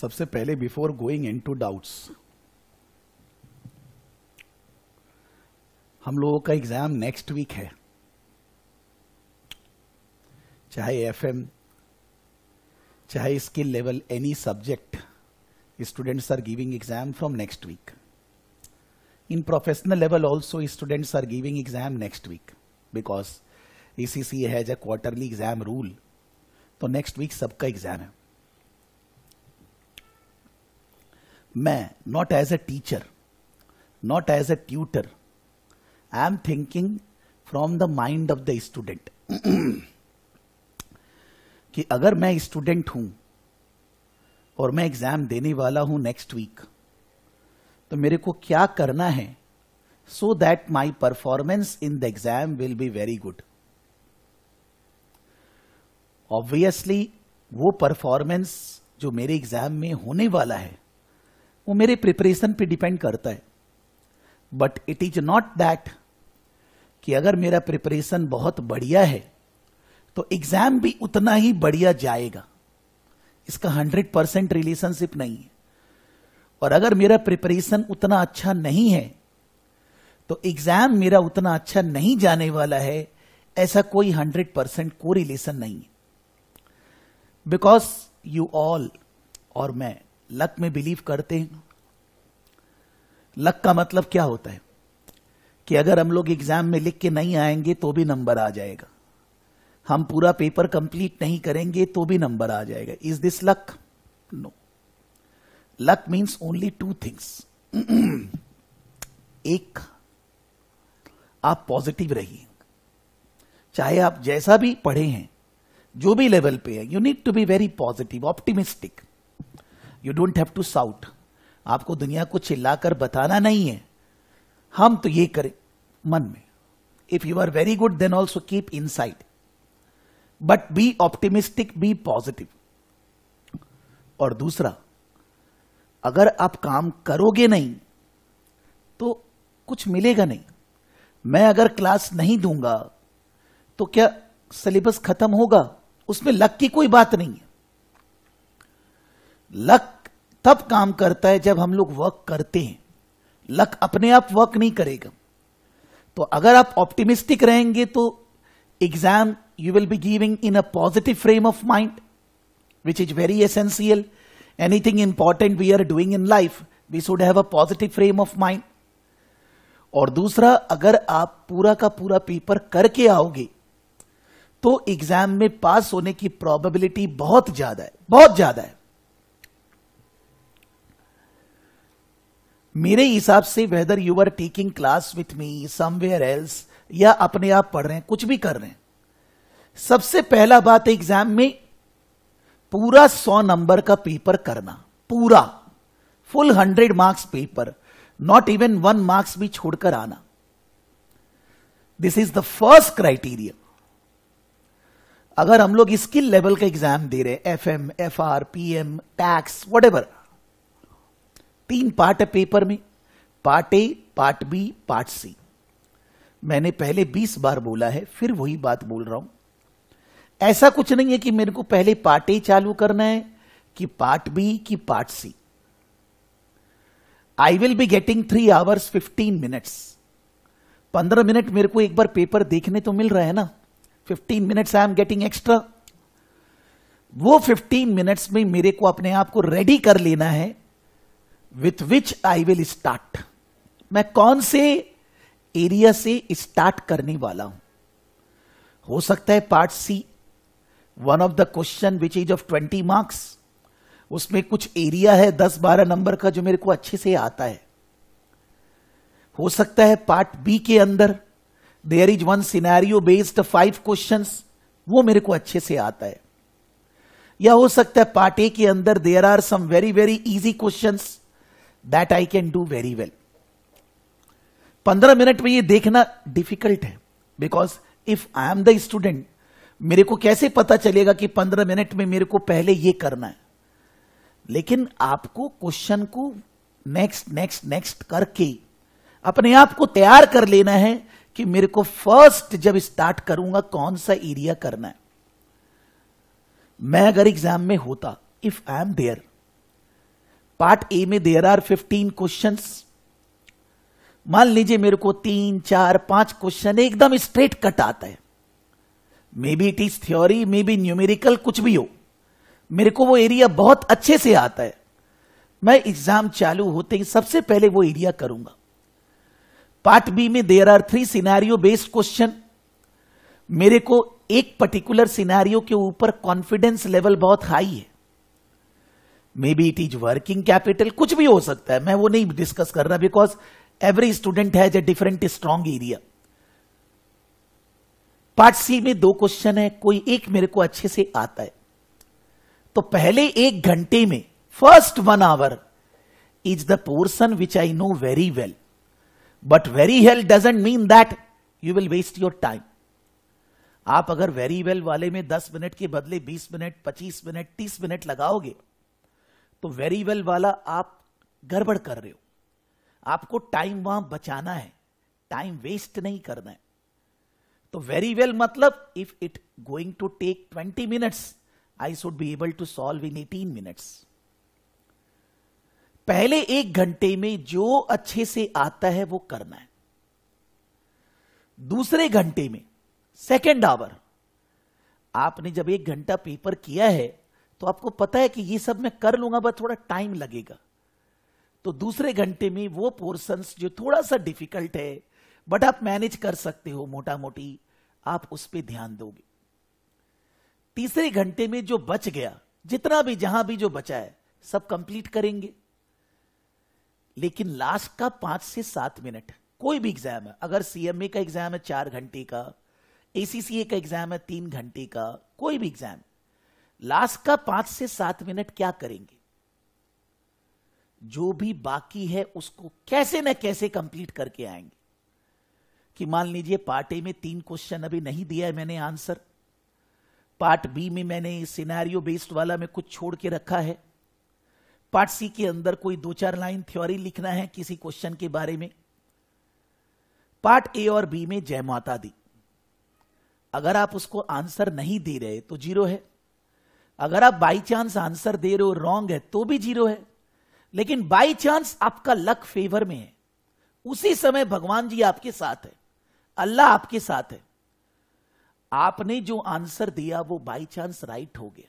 सबसे पहले before going into doubts हम लोगों का एग्जाम नेक्स्ट वीक है चाहे एफ एम चाहे skill level any subject students are giving exam from next week in professional level also students are giving exam next week because E C C has a quarterly exam rule तो next week सबका एग्जाम है मैं not as a teacher not as a tutor I am thinking from the mind of the student कि अगर मैं student हूं और मैं एग्जाम देने वाला हूं नेक्स्ट वीक तो मेरे को क्या करना है so that my performance in the exam will be very good obviously वो परफॉर्मेंस जो मेरे एग्जाम में होने वाला है वो मेरे प्रिपरेशन पे डिपेंड करता है but it is not that कि अगर मेरा प्रिपरेशन बहुत बढ़िया है तो एग्जाम भी उतना ही बढ़िया जाएगा इसका हंड्रेड परसेंट रिलेशनशिप नहीं है और अगर मेरा प्रिपरेशन उतना अच्छा नहीं है तो एग्जाम मेरा उतना अच्छा नहीं जाने वाला है ऐसा कोई हंड्रेड परसेंट को रिलेशन नहीं है बिकॉज यू ऑल और मैं लक में बिलीव करते हैं लक का मतलब क्या होता है कि अगर हम लोग एग्जाम में लिख के नहीं आएंगे तो भी नंबर आ जाएगा हम पूरा पेपर कंप्लीट नहीं करेंगे तो भी नंबर आ जाएगा is this luck no luck means only two things एक आप पॉजिटिव रहिए चाहे आप जैसा भी पढ़े हैं जो भी लेवल पे है you need to be very positive optimistic you don't have to shout आपको दुनिया को चिल्लाकर बताना नहीं है हम तो ये करें मन में if you are very good then also keep inside but be optimistic be positive और दूसरा अगर आप काम करोगे नहीं तो कुछ मिलेगा नहीं मैं अगर क्लास नहीं दूंगा तो क्या सिलेबस खत्म होगा उसमें लक की कोई बात नहीं है लक तब काम करता है जब हम लोग वर्क करते हैं लक अपने आप वर्क नहीं करेगा तो अगर आप ऑप्टिमिस्टिक रहेंगे तो exam you will be giving in a positive frame of mind which is very essential anything important we are doing in life we should have a positive frame of mind और दूसरा अगर आप पूरा का पूरा paper करके आओगे तो एग्जाम में पास होने की प्रोबेबिलिटी बहुत ज्यादा है बहुत ज्यादा है मेरे हिसाब से whether you are taking class with me somewhere else या अपने आप पढ़ रहे हैं कुछ भी कर रहे हैं सबसे पहला बात एग्जाम में पूरा सौ नंबर का पेपर करना पूरा full hundred marks paper not even one marks भी छोड़कर आना this is the first criteria अगर हम लोग स्किल लेवल का एग्जाम दे रहे हैं F M F R P M tax whatever तीन पार्ट है पेपर में part A part B part C मैंने पहले 20 बार बोला है फिर वही बात बोल रहा हूं ऐसा कुछ नहीं है कि मेरे को पहले पार्ट ए चालू करना है कि पार्ट बी कि part C I will be getting three hours fifteen minutes पंद्रह मिनट मेरे को एक बार पेपर देखने तो मिल रहा है ना fifteen minutes I am getting extra वो फिफ्टीन मिनट्स में मेरे को अपने आप को रेडी कर लेना है with which I will start मैं कौन से एरिया से स्टार्ट करने वाला हूं हो सकता है part C one of the question which is of twenty marks उसमें कुछ एरिया है दस बारह नंबर का जो मेरे को अच्छे से आता है हो सकता है पार्ट बी के अंदर there is one scenario based five question वो मेरे को अच्छे से आता है या हो सकता है पार्ट ए के अंदर there are some very very easy questions that I can do very well पंद्रह मिनट में ये देखना डिफिकल्ट है because if I am the student मेरे को कैसे पता चलेगा कि पंद्रह मिनट में मेरे को पहले ये करना है लेकिन आपको क्वेश्चन को नेक्स्ट नेक्स्ट नेक्स्ट करके अपने आप को तैयार कर लेना है कि मेरे को फर्स्ट जब स्टार्ट करूंगा कौन सा एरिया करना है मैं अगर एग्जाम में होता if I am there part A में देर आर फिफ्टीन क्वेश्चन मान लीजिए मेरे को तीन चार पांच क्वेश्चन एकदम स्ट्रेट कट आता है maybe it is theory maybe numerical कुछ भी हो मेरे को वो एरिया बहुत अच्छे से आता है मैं एग्जाम चालू होते ही सबसे पहले वो एरिया करूंगा पार्ट बी में there are three scenario based question मेरे को एक पर्टिकुलर सिनारियो के ऊपर कॉन्फिडेंस लेवल बहुत हाई है maybe it is working capital कुछ भी हो सकता है मैं वो नहीं डिस्कस कर रहा because every student has a different strong area part C में दो क्वेश्चन है कोई एक मेरे को अच्छे से आता है तो पहले एक घंटे में first one hour is the portion which I know very well but very well doesn't mean that you will waste your time आप अगर वेरी वेल well वाले में 10 मिनट के बदले 20 मिनट 25 मिनट 30 मिनट लगाओगे तो वेरी वेल वाला आप गड़बड़ कर रहे हो आपको टाइम वहां बचाना है टाइम वेस्ट नहीं करना है तो वेरी वेल मतलब if it going to take twenty minutes I should be able to solve in eighteen minutes पहले एक घंटे में जो अच्छे से आता है वो करना है दूसरे घंटे में सेकेंड आवर आपने जब एक घंटा पेपर किया है तो आपको पता है कि ये सब मैं कर लूंगा बस थोड़ा टाइम लगेगा तो दूसरे घंटे में वो पोर्सन जो थोड़ा सा डिफिकल्ट है बट आप मैनेज कर सकते हो मोटा मोटी आप उस पर ध्यान दोगे तीसरे घंटे में जो बच गया जितना भी जहां भी जो बचा है सब कंप्लीट करेंगे लेकिन लास्ट का पांच से सात मिनट कोई भी एग्जाम है अगर सीएमए का एग्जाम है चार घंटे का एसीसीए का एग्जाम है तीन घंटे का कोई भी एग्जाम लास्ट का पांच से सात मिनट क्या करेंगे जो भी बाकी है उसको कैसे न कैसे कंप्लीट करके आएंगे कि मान लीजिए पार्ट ए में तीन क्वेश्चन अभी नहीं दिया है मैंने आंसर पार्ट बी में मैंने सिनेरियो बेस्ड वाला में कुछ छोड़ के रखा है पार्ट सी के अंदर कोई दो चार लाइन थ्योरी लिखना है किसी क्वेश्चन के बारे में पार्ट ए और बी में जय माता दी अगर आप उसको आंसर नहीं दे रहे तो जीरो है अगर आप बाई चांस आंसर दे रहे हो रॉन्ग है तो भी जीरो है लेकिन बाई चांस आपका लक फेवर में है उसी समय भगवान जी आपके साथ है अल्लाह आपके साथ है आपने जो आंसर दिया वो बाई चांस राइट हो गया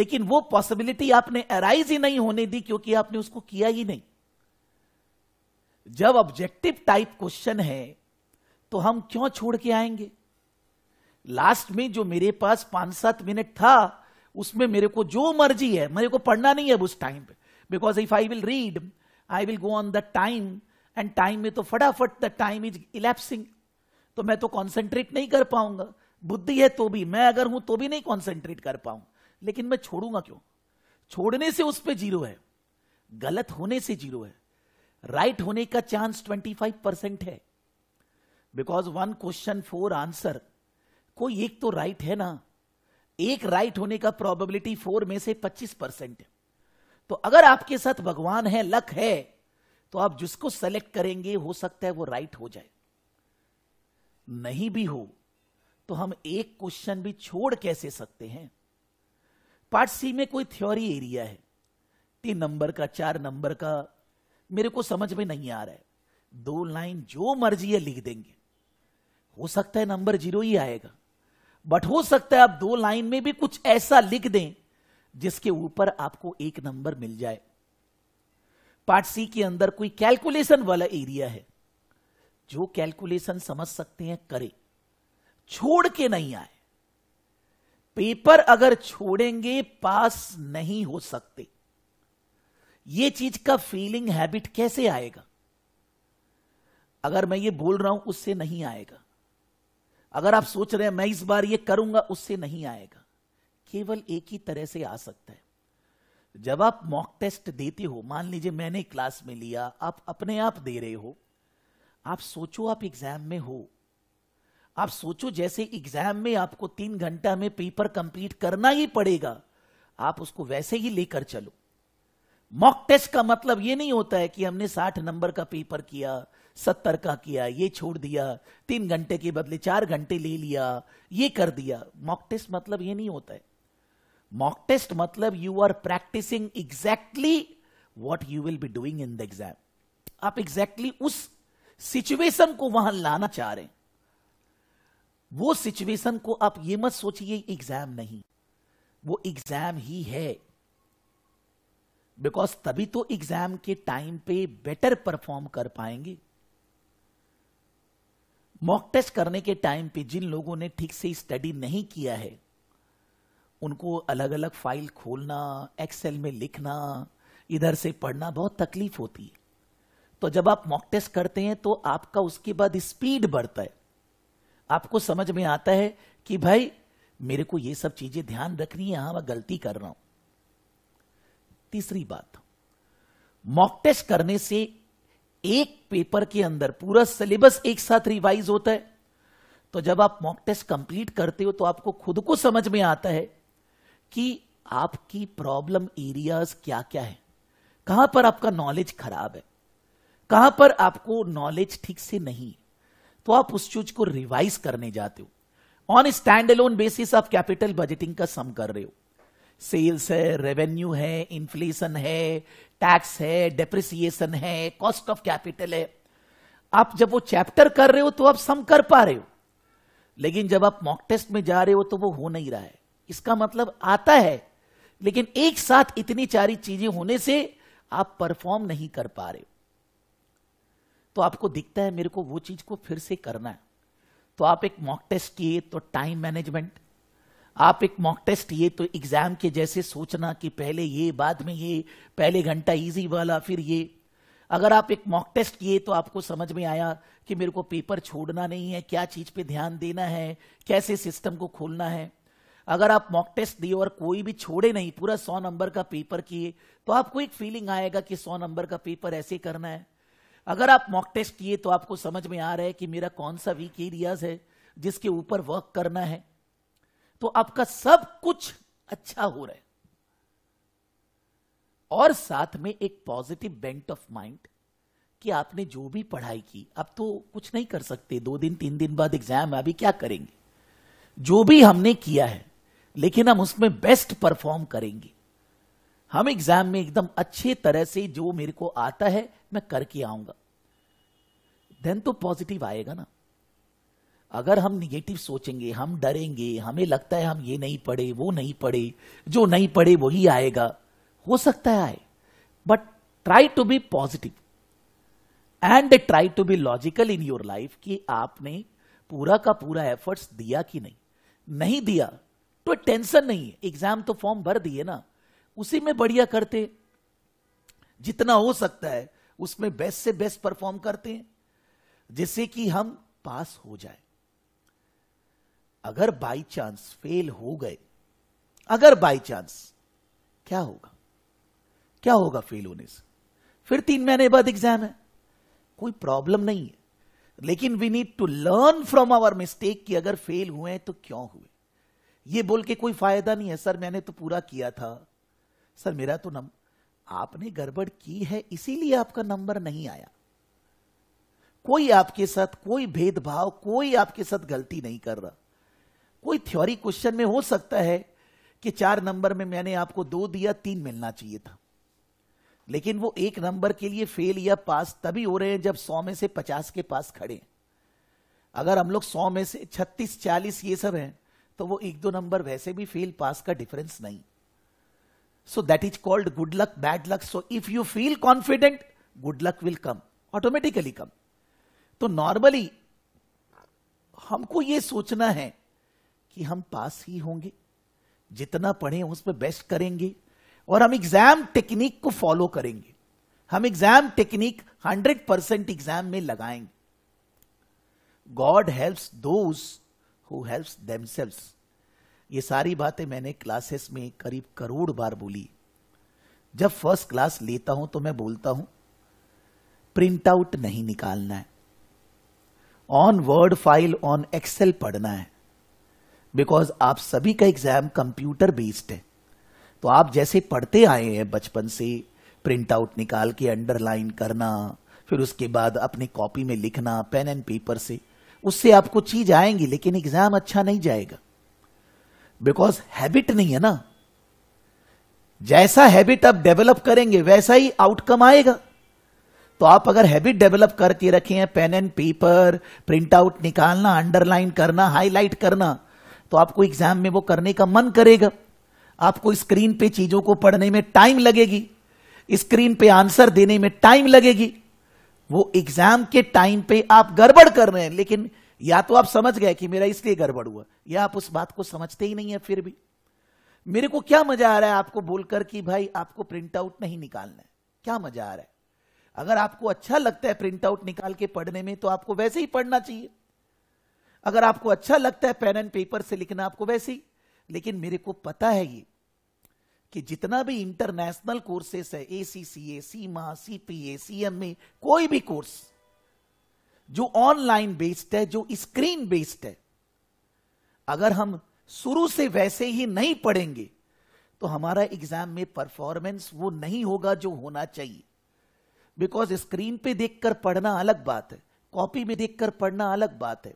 लेकिन वो पॉसिबिलिटी आपने अराइज ही नहीं होने दी क्योंकि आपने उसको किया ही नहीं जब ऑब्जेक्टिव टाइप क्वेश्चन है तो हम क्यों छोड़ के आएंगे लास्ट में जो मेरे पास पांच सात मिनट था उसमें मेरे को जो मर्जी है मेरे को पढ़ना नहीं है उस टाइम पे because if I will read I will go on the time and time में तो फटाफट द टाइम इज इलेप्सिंग तो मैं तो कॉन्सेंट्रेट नहीं कर पाऊंगा बुद्धि है तो भी मैं अगर हूं तो भी नहीं कॉन्सेंट्रेट कर पाऊं लेकिन मैं छोड़ूंगा क्यों छोड़ने से उस पर जीरो है गलत होने से जीरो है राइट right होने का चांस 25 परसेंट है because one question four answer कोई एक तो राइट right है ना एक राइट होने का प्रोबेबिलिटी फोर में से पच्चीस परसेंट तो अगर आपके साथ भगवान है लक है तो आप जिसको सेलेक्ट करेंगे हो सकता है वो राइट हो जाए नहीं भी हो तो हम एक क्वेश्चन भी छोड़ कैसे सकते हैं पार्ट सी में कोई थ्योरी एरिया है तीन नंबर का चार नंबर का मेरे को समझ में नहीं आ रहा है दो लाइन जो मर्जी है लिख देंगे हो सकता है नंबर जीरो ही आएगा बट हो सकता है आप दो लाइन में भी कुछ ऐसा लिख दें जिसके ऊपर आपको एक नंबर मिल जाए पार्ट सी के अंदर कोई कैलकुलेशन वाला एरिया है जो कैलकुलेशन समझ सकते हैं करें छोड़ के नहीं आए पेपर अगर छोड़ेंगे पास नहीं हो सकते ये चीज का फीलिंग हैबिट कैसे आएगा अगर मैं ये बोल रहा हूं उससे नहीं आएगा अगर आप सोच रहे हैं मैं इस बार ये करूंगा उससे नहीं आएगा केवल एक ही तरह से आ सकता है जब आप मॉक टेस्ट देते हो मान लीजिए मैंने क्लास में लिया आप अपने आप दे रहे हो आप सोचो आप एग्जाम में हो आप सोचो जैसे एग्जाम में आपको तीन घंटा में पेपर कंप्लीट करना ही पड़ेगा आप उसको वैसे ही लेकर चलो मॉक टेस्ट का मतलब यह नहीं होता है कि हमने साठ नंबर का पेपर किया सत्तर का किया ये छोड़ दिया तीन घंटे के बदले चार घंटे ले लिया ये कर दिया मॉक टेस्ट मतलब ये नहीं होता है मॉक टेस्ट मतलब you are practising exactly what you will be doing in the exam आप एग्जैक्टली exactly उस सिचुएशन को वहां लाना चाह रहे हैं वो सिचुएशन को आप ये मत सोचिए एग्जाम नहीं वो एग्जाम ही है बिकॉज तभी तो एग्जाम के टाइम पे बेटर परफॉर्म कर पाएंगे मॉक टेस्ट करने के टाइम पे जिन लोगों ने ठीक से स्टडी नहीं किया है उनको अलग अलग फाइल खोलना एक्सेल में लिखना इधर से पढ़ना बहुत तकलीफ होती है तो जब आप मॉक टेस्ट करते हैं तो आपका उसके बाद स्पीड बढ़ता है आपको समझ में आता है कि भाई मेरे को ये सब चीजें ध्यान रखनी है यहां मैं गलती कर रहा हूं तीसरी बात मॉक टेस्ट करने से एक पेपर के अंदर पूरा सिलेबस एक साथ रिवाइज होता है तो जब आप मॉक टेस्ट कंप्लीट करते हो तो आपको खुद को समझ में आता है कि आपकी प्रॉब्लम एरियाज क्या क्या है कहां पर आपका नॉलेज खराब है कहां पर आपको नॉलेज ठीक से नहीं तो आप उस चीज को रिवाइज करने जाते हो ऑन स्टैंड अलोन बेसिस आप कैपिटल बजटिंग का सम कर रहे हो सेल्स है रेवेन्यू है इन्फ्लेशन है टैक्स है डेप्रिसिएशन है कॉस्ट ऑफ कैपिटल है आप जब वो चैप्टर कर रहे हो तो आप सम कर पा रहे हो लेकिन जब आप मॉक टेस्ट में जा रहे हो तो वो हो नहीं रहा है इसका मतलब आता है लेकिन एक साथ इतनी सारी चीजें होने से आप परफॉर्म नहीं कर पा रहे हो तो आपको दिखता है मेरे को वो चीज को फिर से करना है तो आप एक मॉक टेस्ट किए तो टाइम मैनेजमेंट आप एक मॉक टेस्ट ये तो एग्जाम के जैसे सोचना कि पहले ये बाद में ये पहले घंटा इजी वाला फिर ये अगर आप एक मॉक टेस्ट किए तो आपको समझ में आया कि मेरे को पेपर छोड़ना नहीं है क्या चीज पे ध्यान देना है कैसे सिस्टम को खोलना है अगर आप मॉक टेस्ट दिए और कोई भी छोड़े नहीं पूरा सौ नंबर का पेपर किए तो आपको एक फीलिंग आएगा कि सौ नंबर का पेपर ऐसे करना है अगर आप मॉक टेस्ट किए तो आपको समझ में आ रहा है कि मेरा कौन सा वीक एरियाज है जिसके ऊपर वर्क करना है तो आपका सब कुछ अच्छा हो रहा है और साथ में एक पॉजिटिव बेंट ऑफ माइंड कि आपने जो भी पढ़ाई की अब तो कुछ नहीं कर सकते दो दिन तीन दिन बाद एग्जाम है अभी क्या करेंगे जो भी हमने किया है लेकिन हम उसमें बेस्ट परफॉर्म करेंगे हम एग्जाम में एकदम अच्छे तरह से जो मेरे को आता है मैं करके आऊंगा देन तो पॉजिटिव आएगा ना अगर हम निगेटिव सोचेंगे हम डरेंगे हमें लगता है हम ये नहीं पढ़े वो नहीं पढ़े जो नहीं पढ़े वही आएगा हो सकता है आए but try to be positive and try to be logical in your life कि आपने पूरा का पूरा एफर्ट्स दिया कि नहीं नहीं दिया तो टेंशन नहीं है एग्जाम तो फॉर्म भर दिए ना उसी में बढ़िया करते जितना हो सकता है उसमें बेस्ट से बेस्ट परफॉर्म करते हैं जिससे कि हम पास हो जाए अगर बाई चांस फेल हो गए अगर बाई चांस क्या होगा क्या होगा फेल होने से फिर तीन महीने बाद एग्जाम है कोई प्रॉब्लम नहीं है लेकिन we need to learn from our mistake कि अगर फेल हुए तो क्यों हुए ये बोल के कोई फायदा नहीं है सर मैंने तो पूरा किया था सर मेरा तो नम आपने गड़बड़ की है इसीलिए आपका नंबर नहीं आया कोई आपके साथ कोई भेदभाव कोई आपके साथ गलती नहीं कर रहा कोई थ्योरी क्वेश्चन में हो सकता है कि चार नंबर में मैंने आपको दो दिया तीन मिलना चाहिए था लेकिन वो एक नंबर के लिए फेल या पास तभी हो रहे हैं जब सौ में से पचास के पास खड़े अगर हम लोग सौ में से छत्तीस चालीस ये सब हैं तो वो एक दो नंबर वैसे भी फेल पास का डिफरेंस नहीं so that is called good luck bad luck so if you feel confident good luck will come automatically come तो नॉर्मली हमको ये सोचना है कि हम पास ही होंगे जितना पढ़ें उस पर बेस्ट करेंगे और हम एग्जाम टेक्निक को फॉलो करेंगे हम एग्जाम टेक्निक 100 परसेंट एग्जाम में लगाएंगे God helps those who helps themselves ये सारी बातें मैंने क्लासेस में करीब करोड़ बार बोली जब फर्स्ट क्लास लेता हूं तो मैं बोलता हूं प्रिंट आउट नहीं निकालना है on word file on Excel पढ़ना है बिकॉज आप सभी का एग्जाम कंप्यूटर बेस्ड है तो आप जैसे पढ़ते आए हैं बचपन से प्रिंट आउट निकाल के अंडरलाइन करना फिर उसके बाद अपने कॉपी में लिखना पेन एंड पेपर से उससे आपको चीज आएंगी लेकिन एग्जाम अच्छा नहीं जाएगा बिकॉज हैबिट नहीं है ना जैसा हैबिट आप डेवलप करेंगे वैसा ही आउटकम आएगा तो आप अगर हैबिट डेवलप करके रखे हैं pen and paper print out निकालना अंडरलाइन करना हाईलाइट करना तो आपको एग्जाम में वो करने का मन करेगा आपको स्क्रीन पे चीजों को पढ़ने में टाइम लगेगी स्क्रीन पे आंसर देने में टाइम लगेगी वो एग्जाम के टाइम पे आप गड़बड़ कर रहे हैं लेकिन या तो आप समझ गए कि मेरा इसलिए गड़बड़ हुआ या आप उस बात को समझते ही नहीं है फिर भी मेरे को क्या मजा आ रहा है आपको बोलकर कि भाई आपको प्रिंट आउट नहीं निकालना है क्या मजा आ रहा है अगर आपको अच्छा लगता है प्रिंट आउट निकाल के पढ़ने में तो आपको वैसे ही पढ़ना चाहिए अगर आपको अच्छा लगता है पेन एंड पेपर से लिखना आपको वैसे ही लेकिन मेरे को पता है ये कि जितना भी इंटरनेशनल कोर्सेस है एसीसीए सी सीपीए सीएमए कोई भी कोर्स जो ऑनलाइन बेस्ड है जो स्क्रीन बेस्ड है अगर हम शुरू से वैसे ही नहीं पढ़ेंगे तो हमारा एग्जाम में परफॉर्मेंस वो नहीं होगा जो होना चाहिए बिकॉज स्क्रीन पे देखकर पढ़ना अलग बात है कॉपी में देखकर पढ़ना अलग बात है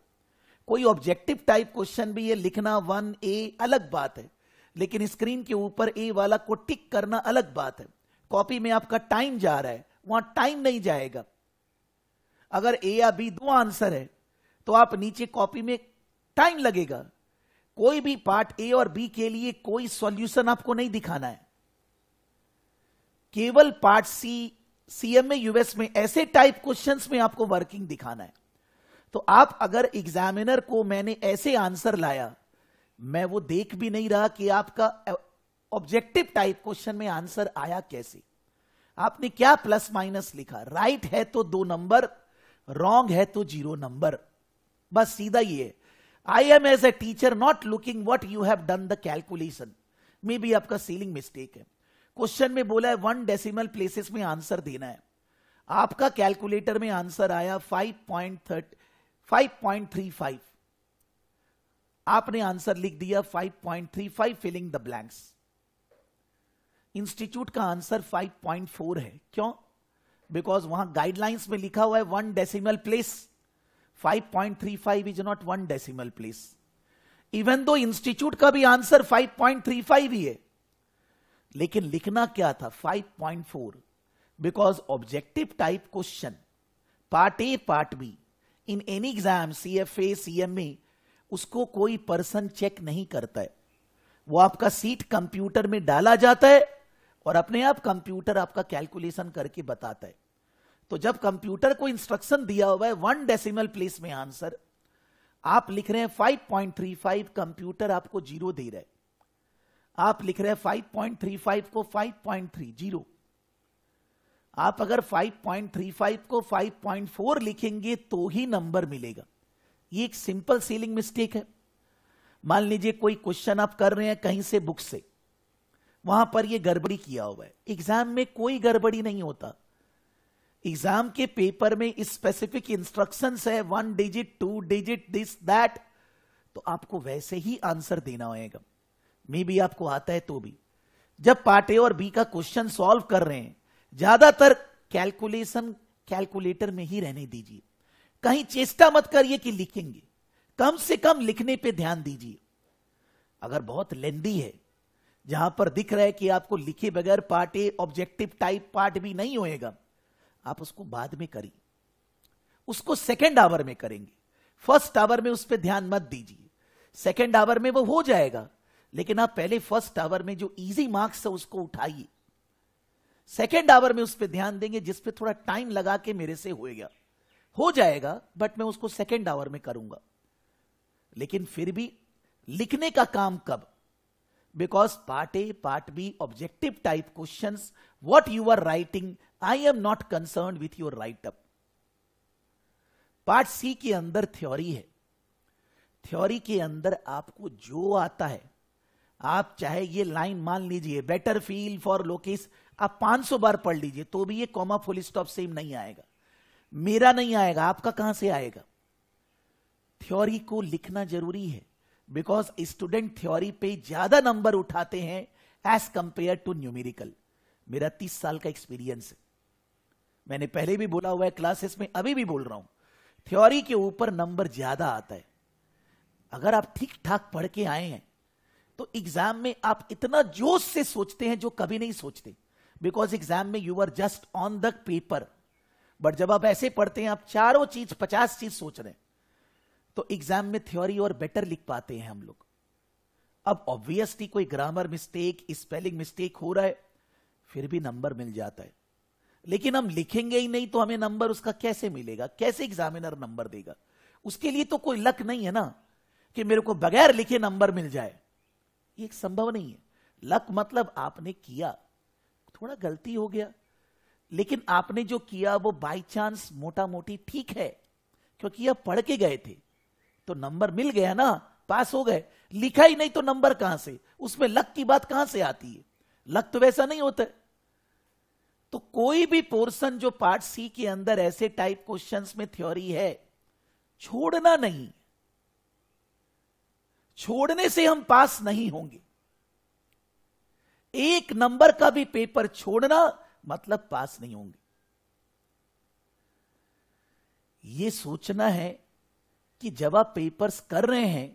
कोई ऑब्जेक्टिव टाइप क्वेश्चन भी है लिखना वन ए अलग बात है लेकिन स्क्रीन के ऊपर ए वाला को टिक करना अलग बात है कॉपी में आपका टाइम जा रहा है वहां टाइम नहीं जाएगा अगर ए या बी दो आंसर है तो आप नीचे कॉपी में टाइम लगेगा कोई भी पार्ट ए और बी के लिए कोई सॉल्यूशन आपको नहीं दिखाना है केवल पार्ट सी सीएमए यूएस में ऐसे टाइप क्वेश्चंस में आपको वर्किंग दिखाना है तो आप अगर एग्जामिनर को मैंने ऐसे आंसर लाया मैं वो देख भी नहीं रहा कि आपका ऑब्जेक्टिव टाइप क्वेश्चन में आंसर आया कैसे आपने क्या प्लस माइनस लिखा राइट right है तो दो नंबर रॉन्ग है तो जीरो नंबर बस सीधा ये है I am as a teacher not looking what you have done the calculation may be आपका सीलिंग मिस्टेक है क्वेश्चन में बोला है वन डेसिमल प्लेसेस में आंसर देना है आपका कैलकुलेटर में आंसर आया फाइव पॉइंट थर्टी 5.35 आपने आंसर लिख दिया 5.35 फिलिंग द ब्लैंक्स इंस्टीट्यूट का आंसर 5.4 है क्यों बिकॉज वहां गाइडलाइंस में लिखा हुआ है one decimal place 5.35 is not one decimal place even though institute का भी आंसर 5.35 ही है लेकिन लिखना क्या था 5.4 because objective type question part A part B in any exam C F A C M A उसको कोई पर्सन चेक नहीं करता है वो आपका सीट कंप्यूटर में डाला जाता है और अपने आप कंप्यूटर आपका कैलकुलेशन करके बताता है तो जब कंप्यूटर को इंस्ट्रक्शन दिया हुआ है वन डेसिमल प्लेस में आंसर आप लिख रहे हैं 5.35 कंप्यूटर आपको जीरो दे रहा है आप लिख रहे हैं 5.35 को 5.3 जीरो आप अगर 5.35 को 5.4 लिखेंगे तो ही नंबर मिलेगा ये एक सिंपल सीलिंग मिस्टेक है मान लीजिए कोई क्वेश्चन आप कर रहे हैं कहीं से बुक से वहां पर ये गड़बड़ी किया हुआ है एग्जाम में कोई गड़बड़ी नहीं होता एग्जाम के पेपर में स्पेसिफिक इंस्ट्रक्शन है one digit two digit this that तो आपको वैसे ही आंसर देना होगा मे भी आपको आता है तो भी जब पार्ट ए और बी का क्वेश्चन सॉल्व कर रहे हैं ज्यादातर कैलकुलेशन कैलकुलेटर में ही रहने दीजिए कहीं चेष्टा मत करिए कि लिखेंगे कम से कम लिखने पे ध्यान दीजिए अगर बहुत लेंदी है जहां पर दिख रहा है कि आपको लिखे बगैर part A objective type part भी नहीं होएगा आप उसको बाद में करिए उसको सेकेंड आवर में करेंगे फर्स्ट आवर में उस पर ध्यान मत दीजिए सेकेंड आवर में वो हो जाएगा लेकिन आप पहले फर्स्ट आवर में जो इजी मार्क्स है उसको उठाइए सेकेंड आवर में उस पर ध्यान देंगे जिस पे थोड़ा टाइम लगा के मेरे से होएगा हो जाएगा बट मैं उसको सेकेंड आवर में करूंगा लेकिन फिर भी लिखने का काम कब because part A part B objective type question what you are writing I am not concern with your write up part C के अंदर थ्योरी है थ्योरी के अंदर आपको जो आता है आप चाहे ये लाइन मान लीजिए बेटर फील फॉर लोकेश आप 500 बार पढ़ लीजिए तो भी ये कॉमा फुल स्टॉप सेम नहीं आएगा मेरा नहीं आएगा आपका कहां से आएगा थ्योरी को लिखना जरूरी है बिकॉज स्टूडेंट थ्योरी पे ज्यादा नंबर उठाते हैं एज कंपेयर टू न्यूमेरिकल मेरा तीस साल का एक्सपीरियंस है मैंने पहले भी बोला हुआ है क्लासेस में अभी भी बोल रहा हूं थ्योरी के ऊपर नंबर ज्यादा आता है अगर आप ठीक ठाक पढ़ के आए हैं तो एग्जाम में आप इतना जोश से सोचते हैं जो कभी नहीं सोचते बिकॉज एग्जाम में you are just on the paper but जब आप ऐसे पढ़ते हैं आप चारों चीज पचास चीज सोच रहे हैं तो एग्जाम में थ्योरी और बेटर लिख पाते हैं हम लोग अब ऑब्वियसली कोई ग्रामर मिस्टेक स्पेलिंग मिस्टेक हो रहा है फिर भी नंबर मिल जाता है लेकिन हम लिखेंगे ही नहीं तो हमें नंबर उसका कैसे मिलेगा कैसे एग्जामिनर नंबर देगा उसके लिए तो कोई लक नहीं है ना कि मेरे को बगैर लिखे नंबर मिल जाए ये संभव नहीं है लक मतलब आपने किया थोड़ा गलती हो गया लेकिन आपने जो किया वो बाय चांस मोटा मोटी ठीक है क्योंकि आप पढ़ के गए थे तो नंबर मिल गया ना पास हो गए लिखा ही नहीं तो नंबर कहां से उसमें लक की बात कहां से आती है लक तो वैसा नहीं होता तो कोई भी पोर्शन जो पार्ट सी के अंदर ऐसे टाइप क्वेश्चंस में थ्योरी है छोड़ना नहीं छोड़ने से हम पास नहीं होंगे एक नंबर का भी पेपर छोड़ना मतलब पास नहीं होंगे ये सोचना है कि जब आप पेपर्स कर रहे हैं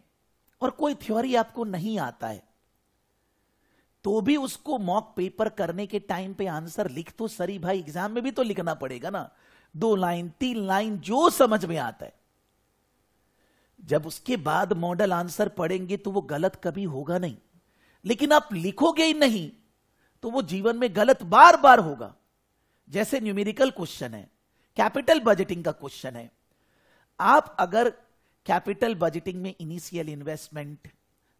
और कोई थ्योरी आपको नहीं आता है तो भी उसको मॉक पेपर करने के टाइम पे आंसर लिख तो सरी भाई एग्जाम में भी तो लिखना पड़ेगा ना दो लाइन तीन लाइन जो समझ में आता है जब उसके बाद मॉडल आंसर पढ़ेंगे तो वो गलत कभी होगा नहीं लेकिन आप लिखोगे ही नहीं तो वो जीवन में गलत बार बार होगा जैसे न्यूमेरिकल क्वेश्चन है कैपिटल बजटिंग का क्वेश्चन है आप अगर कैपिटल बजटिंग में इनिशियल इन्वेस्टमेंट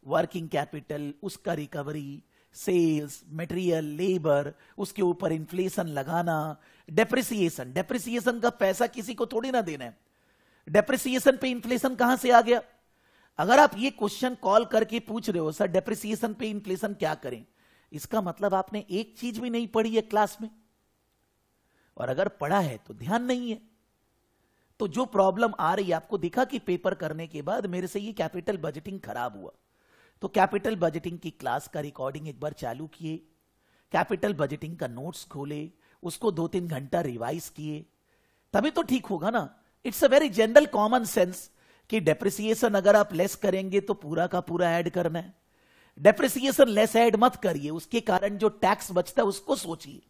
वर्किंग कैपिटल उसका रिकवरी सेल्स मटेरियल लेबर उसके ऊपर इन्फ्लेशन लगाना डेप्रिसिएशन डेप्रिसिएशन का पैसा किसी को थोड़ी ना देना है डेप्रिसिएशन पे इन्फ्लेशन कहां से आ गया अगर आप ये क्वेश्चन कॉल करके पूछ रहे हो सर डेप्रिसिएशन पे इन्फ्लेशन क्या करें इसका मतलब आपने एक चीज भी नहीं पढ़ी है क्लास में और अगर पढ़ा है तो ध्यान नहीं है तो जो प्रॉब्लम आ रही है आपको दिखा कि पेपर करने के बाद मेरे से ये कैपिटल बजटिंग खराब हुआ तो कैपिटल बजटिंग की क्लास का रिकॉर्डिंग एक बार चालू किए कैपिटल बजटिंग का नोट्स खोले उसको दो तीन घंटा रिवाइज किए तभी तो ठीक होगा ना it's a very general common sense कि डेप्रिसिएशन अगर आप लेस करेंगे तो पूरा का पूरा ऐड करना है डेप्रिसिएशन लेस ऐड मत करिए उसके कारण जो टैक्स बचता है उसको सोचिए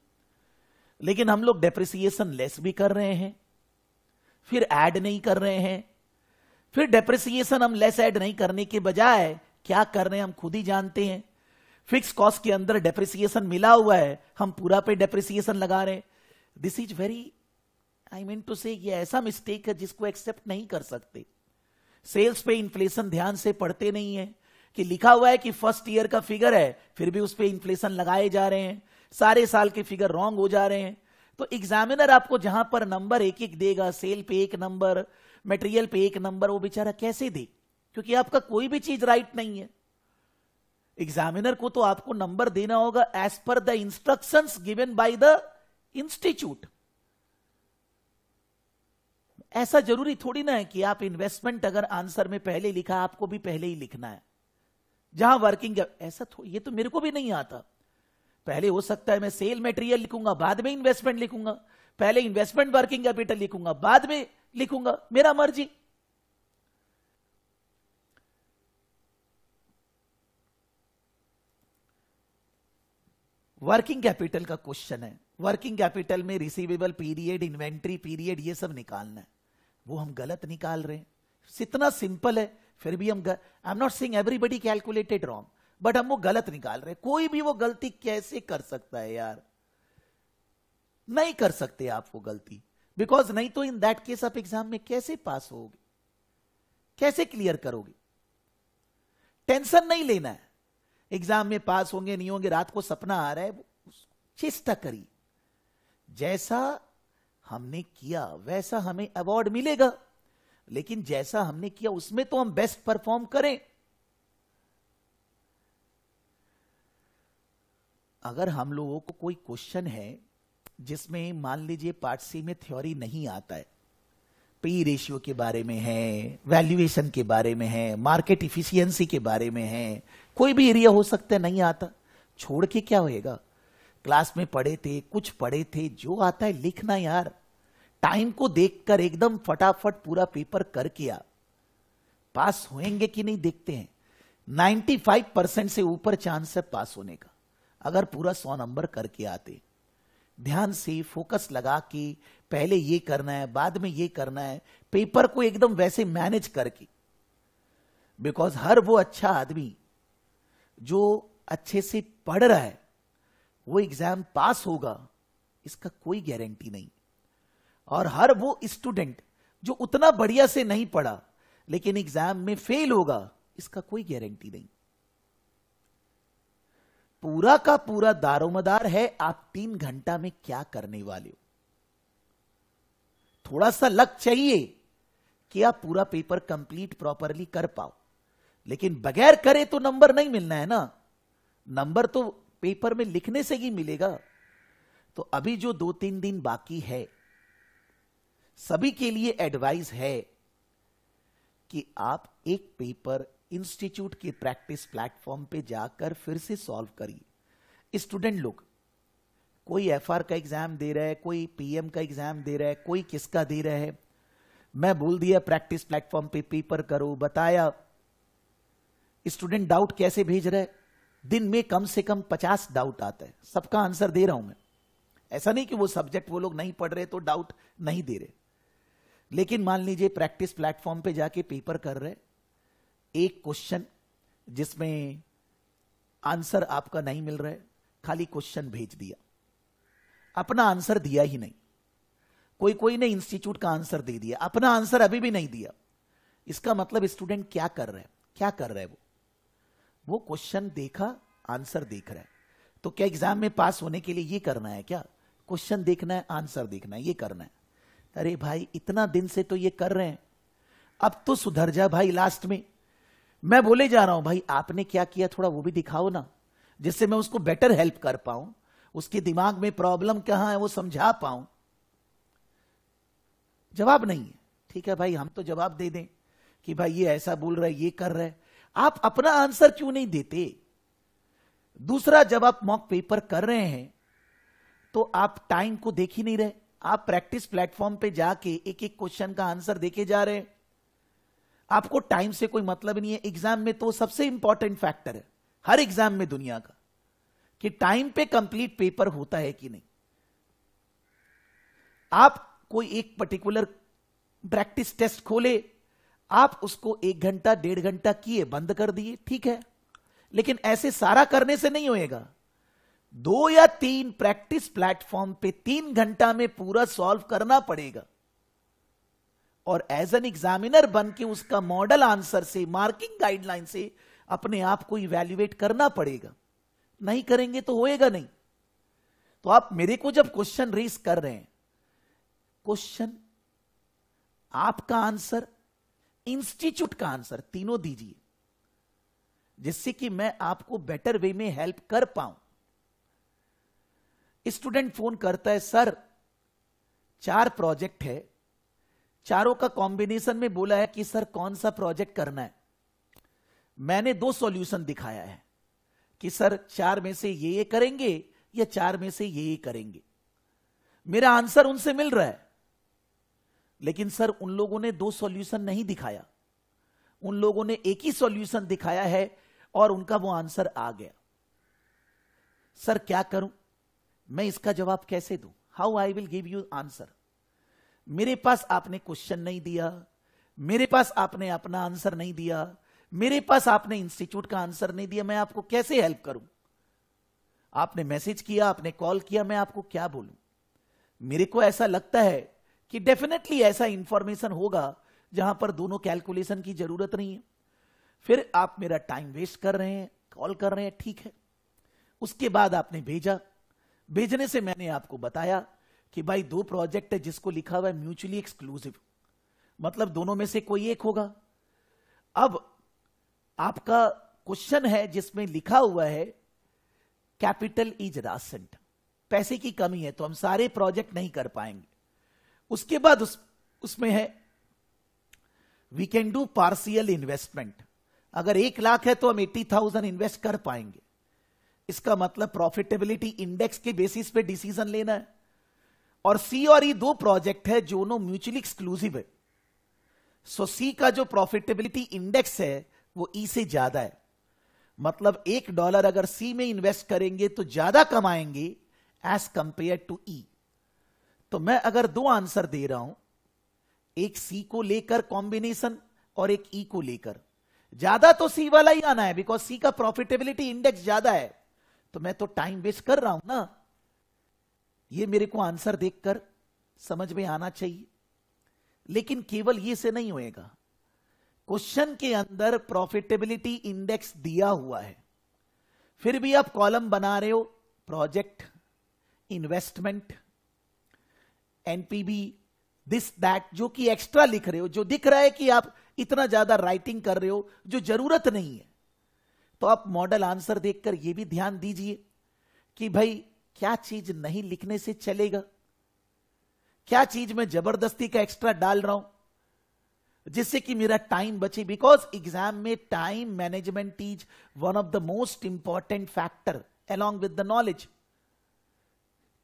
लेकिन हम लोग डेप्रिसिएशन लेस भी कर रहे हैं फिर ऐड नहीं कर रहे हैं फिर डेप्रिसिएशन हम लेस ऐड नहीं करने के बजाय क्या कर रहे हैं हम खुद ही जानते हैं फिक्स कॉस्ट के अंदर डेप्रिसिएशन मिला हुआ है हम पूरा पे डेप्रिसिएशन लगा रहे हैं this is very I mean to say ऐसा मिस्टेक है जिसको एक्सेप्ट नहीं कर सकते सेल्स पे इन्फ्लेशन ध्यान से पढ़ते नहीं है कि लिखा हुआ है कि फर्स्ट ईयर का फिगर है फिर भी उस पर इन्फ्लेशन लगाए जा रहे हैं सारे साल के फिगर रॉन्ग हो जा रहे हैं तो एग्जामिनर आपको जहां पर नंबर एक एक देगा सेल पे एक नंबर मटेरियल पे एक नंबर वो बेचारा कैसे दे क्योंकि आपका कोई भी चीज राइट नहीं है एग्जामिनर को तो आपको नंबर देना होगा as per the instructions given by the institute ऐसा जरूरी थोड़ी ना है कि आप इन्वेस्टमेंट अगर आंसर में पहले लिखा आपको भी पहले ही लिखना है जहां वर्किंग ऐसा ये तो मेरे को भी नहीं आता पहले हो सकता है मैं सेल मेटेरियल लिखूंगा बाद में इन्वेस्टमेंट लिखूंगा पहले इन्वेस्टमेंट वर्किंग कैपिटल लिखूंगा बाद में लिखूंगा मेरा मर्जी वर्किंग कैपिटल का क्वेश्चन है वर्किंग कैपिटल में रिसीवेबल पीरियड इन्वेंट्री पीरियड ये सब निकालना है वो हम गलत निकाल रहे हैं इतना सिंपल है फिर भी हम I am not seeing everybody calculated wrong but हम वो गलत निकाल रहे हैं कोई भी वो गलती कैसे कर सकता है यार नहीं कर सकते आप वो गलती बिकॉज नहीं तो इन दैट केस आप एग्जाम में कैसे पास होगे कैसे क्लियर करोगे टेंशन नहीं लेना है एग्जाम में पास होंगे नहीं होंगे रात को सपना आ रहा है चेष्टा करिए जैसा हमने किया वैसा हमें अवार्ड मिलेगा लेकिन जैसा हमने किया उसमें तो हम बेस्ट परफॉर्म करें अगर हम लोगों को कोई क्वेश्चन है जिसमें मान लीजिए पार्ट सी में थ्योरी नहीं आता है पी रेशियो के बारे में है वैल्यूएशन के बारे में है मार्केट इफिशियंसी के बारे में है कोई भी एरिया हो सकता है नहीं आता छोड़ के क्या होएगा क्लास में पढ़े थे कुछ पढ़े थे जो आता है लिखना यार टाइम को देखकर एकदम फटाफट पूरा पेपर कर किया पास होएंगे कि नहीं देखते हैं 95 परसेंट से ऊपर चांस है पास होने का अगर पूरा सौ नंबर करके आते ध्यान से फोकस लगा कि पहले ये करना है बाद में ये करना है पेपर को एकदम वैसे मैनेज करके बिकॉज हर वो अच्छा आदमी जो अच्छे से पढ़ रहा है वो एग्जाम पास होगा इसका कोई गारंटी नहीं और हर वो स्टूडेंट जो उतना बढ़िया से नहीं पढ़ा लेकिन एग्जाम में फेल होगा इसका कोई गारंटी नहीं पूरा का पूरा दारोमदार है आप तीन घंटा में क्या करने वाले हो थोड़ा सा लक चाहिए कि आप पूरा पेपर कंप्लीट प्रॉपरली कर पाओ लेकिन बगैर करे तो नंबर नहीं मिलना है ना नंबर तो पेपर में लिखने से ही मिलेगा तो अभी जो दो तीन दिन बाकी है सभी के लिए एडवाइस है कि आप एक पेपर इंस्टीट्यूट के प्रैक्टिस प्लेटफॉर्म पे जाकर फिर से सॉल्व करिए स्टूडेंट लोग कोई एफ का एग्जाम दे रहा है कोई पीएम का एग्जाम दे रहा है कोई किसका दे रहा है मैं बोल दिया प्रैक्टिस प्लेटफॉर्म पे पेपर करो बताया स्टूडेंट डाउट कैसे भेज रहे दिन में कम से कम पचास डाउट आता है सबका आंसर दे रहा हूं मैं ऐसा नहीं कि वो सब्जेक्ट वो लोग नहीं पढ़ रहे तो डाउट नहीं दे रहे लेकिन मान लीजिए प्रैक्टिस प्लेटफॉर्म पे जाके पेपर कर रहे एक क्वेश्चन जिसमें आंसर आपका नहीं मिल रहा है खाली क्वेश्चन भेज दिया अपना आंसर दिया ही नहीं कोई कोई ने इंस्टीट्यूट का आंसर दे दिया अपना आंसर अभी भी नहीं दिया इसका मतलब स्टूडेंट क्या कर रहे हैं क्या कर रहे हैं वो वो क्वेश्चन देखा आंसर देख रहा है तो क्या एग्जाम में पास होने के लिए ये करना है क्या क्वेश्चन देखना है आंसर देखना है ये करना है अरे भाई इतना दिन से तो ये कर रहे हैं अब तो सुधर जा भाई लास्ट में मैं बोले जा रहा हूं भाई आपने क्या किया थोड़ा वो भी दिखाओ ना जिससे मैं उसको बेटर हेल्प कर पाऊं उसके दिमाग में प्रॉब्लम कहां है वो समझा पाऊं जवाब नहीं ठीक है भाई हम तो जवाब दे दें कि भाई ये ऐसा बोल रहा है ये कर रहा है आप अपना आंसर क्यों नहीं देते दूसरा जब आप मॉक पेपर कर रहे हैं तो आप टाइम को देख ही नहीं रहे आप प्रैक्टिस प्लेटफॉर्म पे जाके एक एक क्वेश्चन का आंसर देके जा रहे आपको टाइम से कोई मतलब नहीं है एग्जाम में तो सबसे इंपॉर्टेंट फैक्टर है हर एग्जाम में दुनिया का कि टाइम पे कंप्लीट पेपर होता है कि नहीं आप कोई एक पर्टिकुलर प्रैक्टिस टेस्ट खोले आप उसको एक घंटा डेढ़ घंटा किए बंद कर दिए ठीक है लेकिन ऐसे सारा करने से नहीं होएगा दो या तीन प्रैक्टिस प्लेटफॉर्म पे तीन घंटा में पूरा सॉल्व करना पड़ेगा और एज एन एग्जामिनर बन के उसका मॉडल आंसर से मार्किंग गाइडलाइन से अपने आप को इवेल्युएट करना पड़ेगा नहीं करेंगे तो होएगा नहीं तो आप मेरे को जब क्वेश्चन रेस कर रहे हैं क्वेश्चन आपका आंसर इंस्टीट्यूट का आंसर तीनों दीजिए जिससे कि मैं आपको बेटर वे में हेल्प कर पाऊं स्टूडेंट फोन करता है सर चार प्रोजेक्ट है चारों का कॉम्बिनेशन में बोला है कि सर कौन सा प्रोजेक्ट करना है मैंने दो सॉल्यूशन दिखाया है कि सर चार में से ये ये करेंगे या चार में से ये ये करेंगे मेरा आंसर उनसे मिल रहा है लेकिन सर उन लोगों ने दो सॉल्यूशन नहीं दिखाया उन लोगों ने एक ही सॉल्यूशन दिखाया है और उनका वो आंसर आ गया सर क्या करूं मैं इसका जवाब कैसे दूं how I will give you answer मेरे पास आपने क्वेश्चन नहीं दिया मेरे पास आपने अपना आंसर नहीं दिया मेरे पास आपने इंस्टीट्यूट का आंसर नहीं दिया मैं आपको कैसे हेल्प करूं आपने मैसेज किया आपने कॉल किया मैं आपको क्या बोलूं मेरे को ऐसा लगता है कि डेफिनेटली ऐसा इंफॉर्मेशन होगा जहां पर दोनों कैलकुलेशन की जरूरत नहीं है फिर आप मेरा टाइम वेस्ट कर रहे हैं कॉल कर रहे हैं ठीक है उसके बाद आपने भेजा भेजने से मैंने आपको बताया कि भाई दो प्रोजेक्ट है जिसको लिखा हुआ है म्यूचुअली एक्सक्लूसिव मतलब दोनों में से कोई एक होगा अब आपका क्वेश्चन है जिसमें लिखा हुआ है कैपिटल इज रासेंट पैसे की कमी है तो हम सारे प्रोजेक्ट नहीं कर पाएंगे उसके बाद उस उसमें है we can do partial investment अगर एक लाख है तो हम एट्टी थाउजेंड इन्वेस्ट कर पाएंगे इसका मतलब प्रॉफिटेबिलिटी इंडेक्स के बेसिस पे डिसीजन लेना है और सी और ई e दो प्रोजेक्ट है जो नो म्यूचुअली एक्सक्लूसिव है सो so, सी का जो प्रॉफिटेबिलिटी इंडेक्स है वो ई e से ज्यादा है मतलब एक डॉलर अगर सी में इन्वेस्ट करेंगे तो ज्यादा कमाएंगे एज कंपेयर टू ई तो मैं अगर दो आंसर दे रहा हूं एक सी को लेकर कॉम्बिनेशन और एक ई e को लेकर ज्यादा तो सी वाला ही आना है बिकॉज सी का प्रॉफिटेबिलिटी इंडेक्स ज्यादा है तो मैं तो टाइम वेस्ट कर रहा हूं ना ये मेरे को आंसर देखकर समझ में आना चाहिए लेकिन केवल ये से नहीं होएगा क्वेश्चन के अंदर प्रॉफिटेबिलिटी इंडेक्स दिया हुआ है फिर भी आप कॉलम बना रहे हो project investment NPV this that जो कि एक्स्ट्रा लिख रहे हो जो दिख रहा है कि आप इतना ज्यादा राइटिंग कर रहे हो जो जरूरत नहीं है तो आप मॉडल आंसर देखकर यह भी ध्यान दीजिए कि भाई क्या चीज नहीं लिखने से चलेगा क्या चीज मैं जबरदस्ती का एक्स्ट्रा डाल रहा हूं जिससे कि मेरा टाइम बचे बिकॉज एग्जाम में time management is one of the most important factor along with the knowledge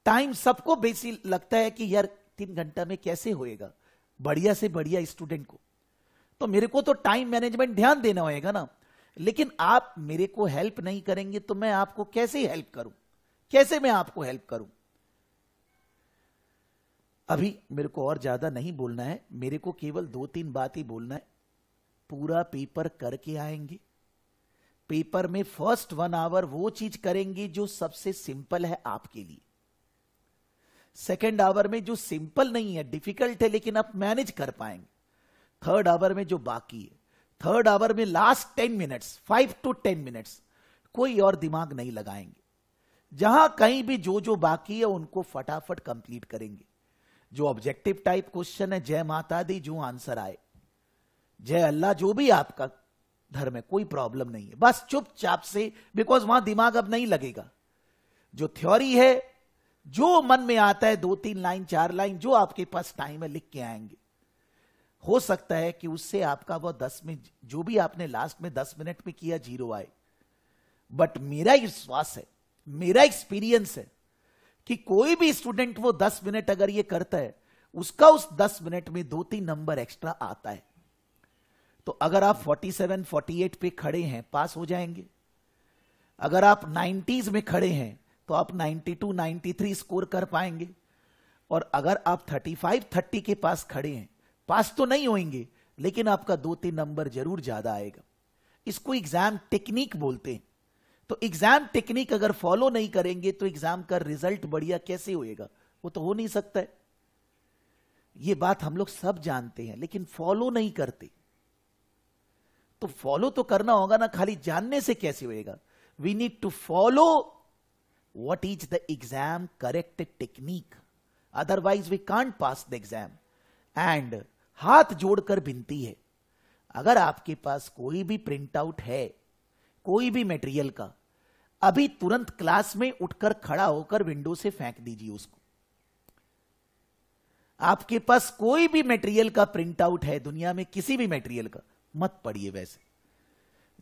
time सबको बेसी लगता है कि यार तीन घंटा में कैसे होएगा बढ़िया से बढ़िया स्टूडेंट को तो मेरे को तो टाइम मैनेजमेंट ध्यान देना होएगा ना लेकिन आप मेरे को हेल्प नहीं करेंगे तो मैं आपको कैसे हेल्प करूं कैसे मैं आपको हेल्प करूं अभी मेरे को और ज्यादा नहीं बोलना है मेरे को केवल दो तीन बात ही बोलना है पूरा पेपर करके आएंगे पेपर में फर्स्ट वन आवर वो चीज करेंगे जो सबसे सिंपल है आपके लिए सेकेंड आवर में जो सिंपल नहीं है डिफिकल्ट है लेकिन आप मैनेज कर पाएंगे थर्ड आवर में जो बाकी है थर्ड आवर में last ten minutes five to ten minutes कोई और दिमाग नहीं लगाएंगे जहां कहीं भी जो जो बाकी है उनको फटाफट कंप्लीट करेंगे जो ऑब्जेक्टिव टाइप क्वेश्चन है जय माता दी जो आंसर आए जय अल्लाह जो भी आपका धर्म है कोई प्रॉब्लम नहीं है बस चुपचाप से बिकॉज वहां दिमाग अब नहीं लगेगा जो थ्योरी है जो मन में आता है दो तीन लाइन चार लाइन जो आपके पास टाइम है लिख के आएंगे हो सकता है कि उससे आपका वह दस मिनट जो भी आपने लास्ट में दस मिनट में किया जीरो आए बट मेरा विश्वास है मेरा एक्सपीरियंस है कि कोई भी स्टूडेंट वो दस मिनट अगर ये करता है उसका उस दस मिनट में दो तीन नंबर एक्स्ट्रा आता है तो अगर आप 47, 48 पे खड़े हैं पास हो जाएंगे अगर आप 90s में खड़े हैं तो आप 92, 93 स्कोर कर पाएंगे और अगर आप 35, 30 के पास खड़े हैं पास तो नहीं होंगे लेकिन आपका दो तीन नंबर जरूर ज्यादा आएगा इसको एग्जाम टेक्निक बोलते हैं तो एग्जाम टेक्निक अगर फॉलो नहीं करेंगे तो एग्जाम का रिजल्ट बढ़िया कैसे होएगा वो तो हो नहीं सकता है ये बात हम लोग सब जानते हैं लेकिन फॉलो नहीं करते तो फॉलो तो करना होगा ना खाली जानने से कैसे होएगा we need to follow what is the exam correct technique otherwise we can't pass the exam and हाथ जोड़कर विनती है अगर आपके पास कोई भी प्रिंट आउट है कोई भी मेटेरियल का अभी तुरंत क्लास में उठकर खड़ा होकर विंडो से फेंक दीजिए उसको आपके पास कोई भी मेटेरियल का प्रिंट आउट है दुनिया में किसी भी मेटेरियल का मत पढ़िए वैसे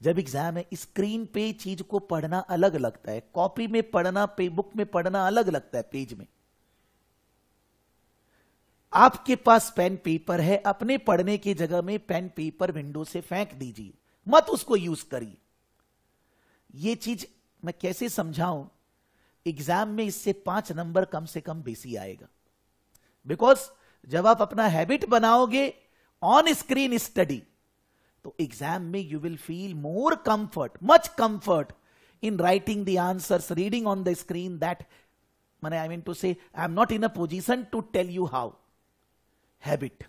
जब एग्जाम है स्क्रीन पे चीज को पढ़ना अलग लगता है कॉपी में पढ़ना पे बुक में पढ़ना अलग लगता है पेज में आपके पास पेन पेपर है अपने पढ़ने की जगह में पेन पेपर विंडो से फेंक दीजिए मत उसको यूज करिए ये चीज मैं कैसे समझाऊं एग्जाम में इससे पांच नंबर कम से कम बेसी आएगा बिकॉज जब आप अपना हैबिट बनाओगे ऑन स्क्रीन स्टडी तो एग्जाम में you will feel more comfort much comfort in writing the answer reading on the screen that मैंने I mean to say I am not in a position to tell you how habit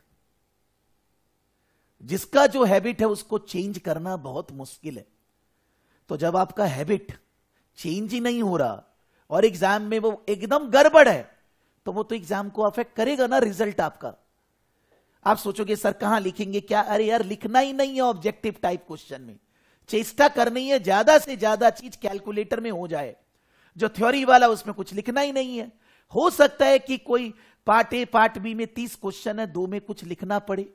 जिसका जो habit है उसको change करना बहुत मुश्किल है तो जब आपका हैबिट चेंज ही नहीं हो रहा और एग्जाम में वो एकदम गड़बड़ है तो वो तो एग्जाम को अफेक्ट करेगा ना रिजल्ट आपका आप सोचोगे सर कहां लिखेंगे क्या अरे यार लिखना ही नहीं है ऑब्जेक्टिव टाइप क्वेश्चन में चेष्टा करनी है ज्यादा से ज्यादा चीज कैलकुलेटर में हो जाए जो थ्योरी वाला उसमें कुछ लिखना ही नहीं है हो सकता है कि कोई पार्ट ए पार्ट बी में तीस क्वेश्चन है दो में कुछ लिखना पड़े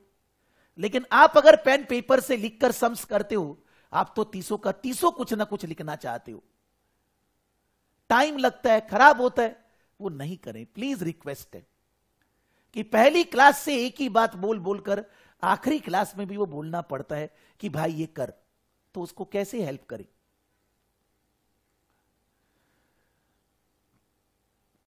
लेकिन आप अगर पेन पेपर से लिखकर सम्स करते हो आप तो तीसों का तीसों कुछ ना कुछ लिखना चाहते हो टाइम लगता है खराब होता है वो नहीं करें प्लीज रिक्वेस्ट है कि पहली क्लास से एक ही बात बोल बोलकर आखिरी क्लास में भी वो बोलना पड़ता है कि भाई ये कर तो उसको कैसे हेल्प करें